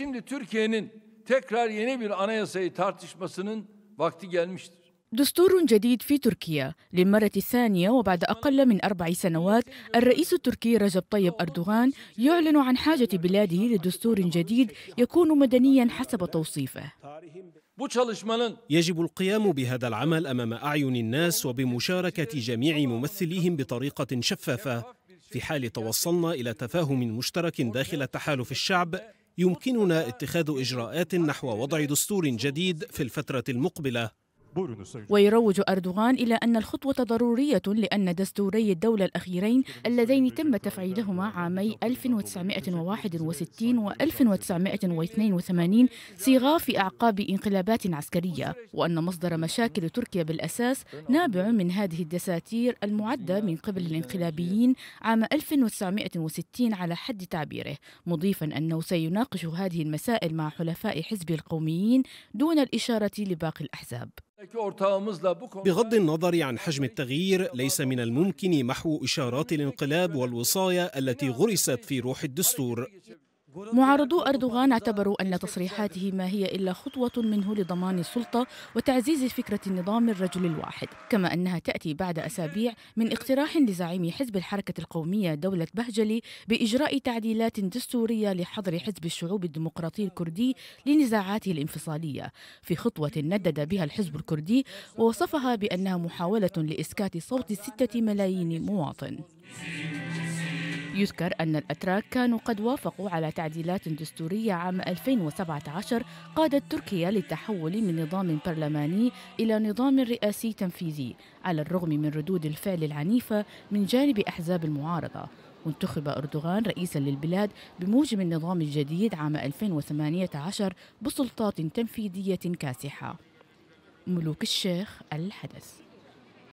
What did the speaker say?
Şimdi Türkiye'nin tekrar yeni bir anayasayı tartışmasının vakti gelmiştir. دستور جديد في تركيا للمرة الثانية وبعد أقل من أربع سنوات الرئيس التركي رجب طيب أردوغان يعلن عن حاجة بلاده لدستور جديد يكون مدنيا حسب توصيفه يجب القيام بهذا العمل أمام أعين الناس وبمشاركة جميع ممثليهم بطريقة شفافة في حال توصلنا إلى تفاهم مشترك داخل تحالف الشعب يمكننا اتخاذ إجراءات نحو وضع دستور جديد في الفترة المقبلة ويروج أردوغان إلى أن الخطوة ضرورية لأن دستوري الدولة الأخيرين اللذين تم تفعيلهما عامي 1961 و 1982 صيغا في أعقاب انقلابات عسكرية وأن مصدر مشاكل تركيا بالأساس نابع من هذه الدساتير المعدة من قبل الانقلابيين عام 1960 على حد تعبيره مضيفا أنه سيناقش هذه المسائل مع حلفاء حزب القوميين دون الإشارة لباقي الأحزاب بغض النظر عن حجم التغيير ليس من الممكن محو إشارات الانقلاب والوصايا التي غرست في روح الدستور معارضو أردوغان اعتبروا أن تصريحاته ما هي إلا خطوة منه لضمان السلطة وتعزيز فكرة النظام الرجل الواحد كما أنها تأتي بعد أسابيع من اقتراح لزعيم حزب الحركة القومية دولة بهجلي بإجراء تعديلات دستورية لحظر حزب الشعوب الديمقراطي الكردي لنزاعاته الانفصالية في خطوة ندد بها الحزب الكردي ووصفها بأنها محاولة لإسكات صوت ستة ملايين مواطن يذكر أن الأتراك كانوا قد وافقوا على تعديلات دستورية عام 2017 قادت تركيا للتحول من نظام برلماني إلى نظام رئاسي تنفيذي على الرغم من ردود الفعل العنيفة من جانب أحزاب المعارضة وانتخب أردوغان رئيسا للبلاد بموجب النظام الجديد عام 2018 بسلطات تنفيذية كاسحة ملوك الشيخ الحدث